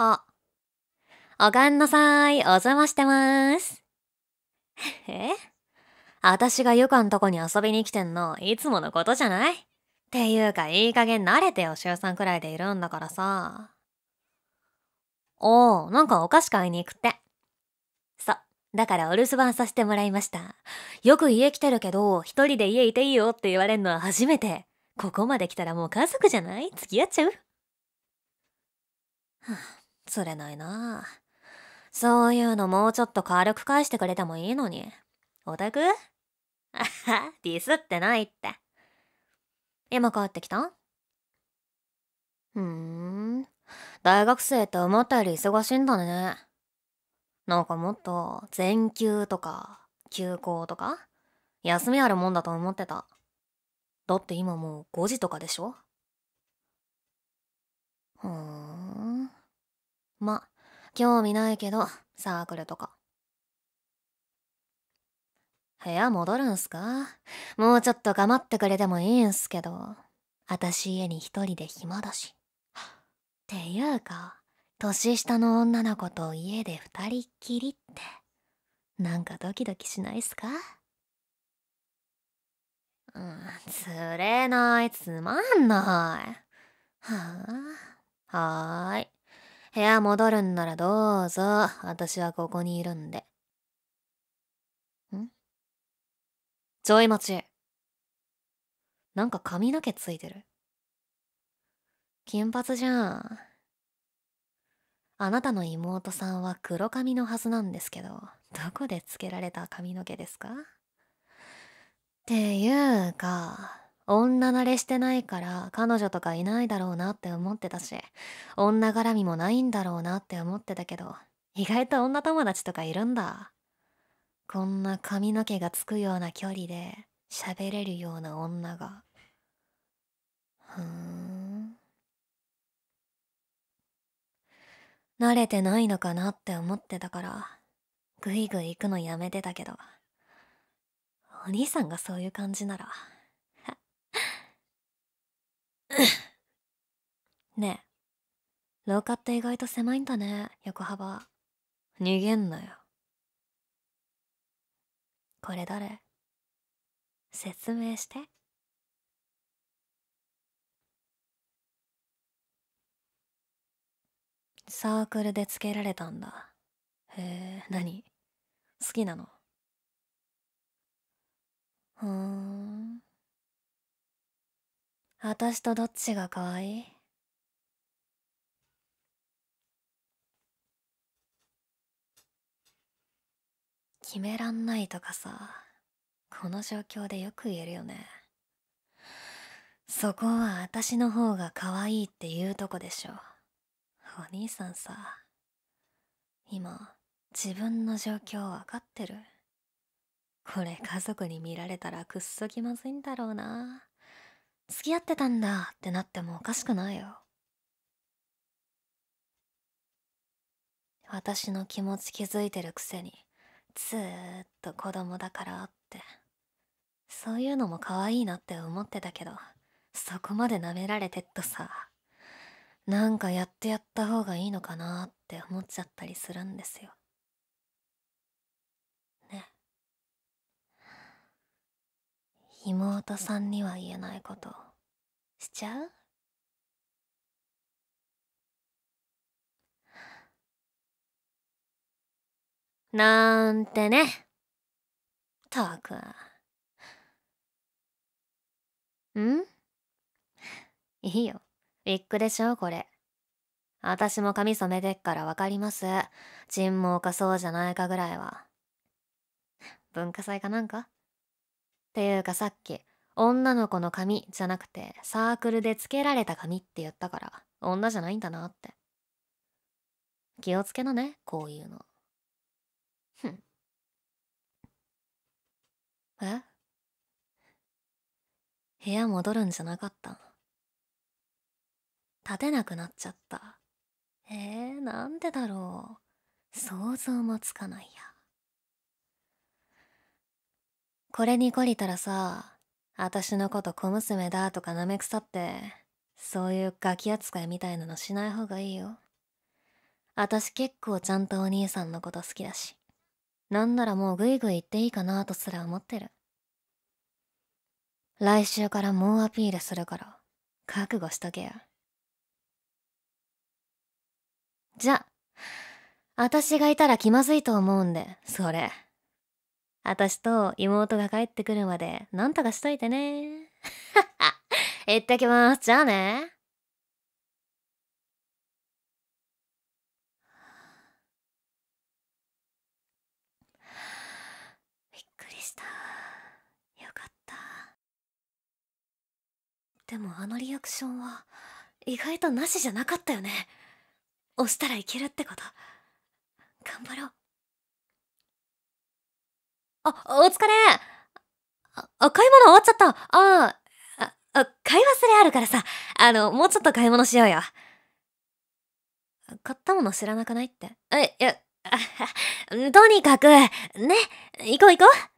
あ、おかんなさーい、お邪魔してまーす。えあたしがゆかんとこに遊びに来てんの、いつものことじゃないっていうか、いい加減慣れてよ、週んくらいでいるんだからさ。おー、なんかお菓子買いに行くって。そう。だからお留守番させてもらいました。よく家来てるけど、一人で家いていいよって言われるのは初めて。ここまで来たらもう家族じゃない付き合っちゃうはあ釣れないなそういうのもうちょっと軽く返してくれてもいいのに。オタクあは、ディスってないって。今帰ってきたふーん。大学生って思ったより忙しいんだね。なんかもっと、全休とか、休校とか、休みあるもんだと思ってた。だって今もう5時とかでしょーん。ま、興味ないけど、サークルとか。部屋戻るんすかもうちょっと頑張ってくれてもいいんすけど。あたし家に一人で暇だし。っていうか、年下の女の子と家で二人っきりって、なんかドキドキしないっすかうん、つれない、つまんない。はあ、はーい。部屋戻るんならどうぞ。私はここにいるんで。んちょい待ち。なんか髪の毛ついてる。金髪じゃん。あなたの妹さんは黒髪のはずなんですけど、どこでつけられた髪の毛ですかっていうか、女慣れしてないから彼女とかいないだろうなって思ってたし女絡みもないんだろうなって思ってたけど意外と女友達とかいるんだこんな髪の毛がつくような距離で喋れるような女がふーん慣れてないのかなって思ってたからぐいぐい行くのやめてたけどお兄さんがそういう感じなら ねえ廊下って意外と狭いんだね横幅逃げんなよこれ誰説明してサークルでつけられたんだへえ何好きなのふん私とどっちが可愛い決めらんないとかさこの状況でよく言えるよねそこは私の方が可愛いって言うとこでしょお兄さんさ今自分の状況分かってるこれ家族に見られたらくっそ気まずいんだろうな付き合ってたんだってなってもおかしくないよ私の気持ち気づいてるくせにずーっと子供だからってそういうのも可愛いなって思ってたけどそこまで舐められてっとさなんかやってやった方がいいのかなって思っちゃったりするんですよ妹さんには言えないことしちゃうなんてねたくんいいよウィッグでしょこれ私も髪染めてっからわかります尋問かそうじゃないかぐらいは文化祭かなんかていうかさっき、女の子の髪じゃなくてサークルでつけられた髪って言ったから、女じゃないんだなって。気をつけなね、こういうの。ふん。え部屋戻るんじゃなかった立てなくなっちゃった。えー、なんでだろう。想像もつかないや。これに懲りたらさ私のこと小娘だとかなめくさってそういうガキ扱いみたいなのしない方がいいよ私結構ちゃんとお兄さんのこと好きだしなんならもうグイグイ行っていいかなとすら思ってる来週から猛アピールするから覚悟しとけやじゃあ私がいたら気まずいと思うんでそれ。私と妹が帰ってくるまで、何とかしといてね。行ってきます。じゃあね。びっくりした。よかった。でもあのリアクションは、意外となしじゃなかったよね。押したらいけるってこと。頑張ろう。お疲れ。あ、買い物終わっちゃった。ああ、あ、買い忘れあるからさ。あの、もうちょっと買い物しようよ。買ったもの知らなくないって。え、いや、とにかく、ね、行こう行こう。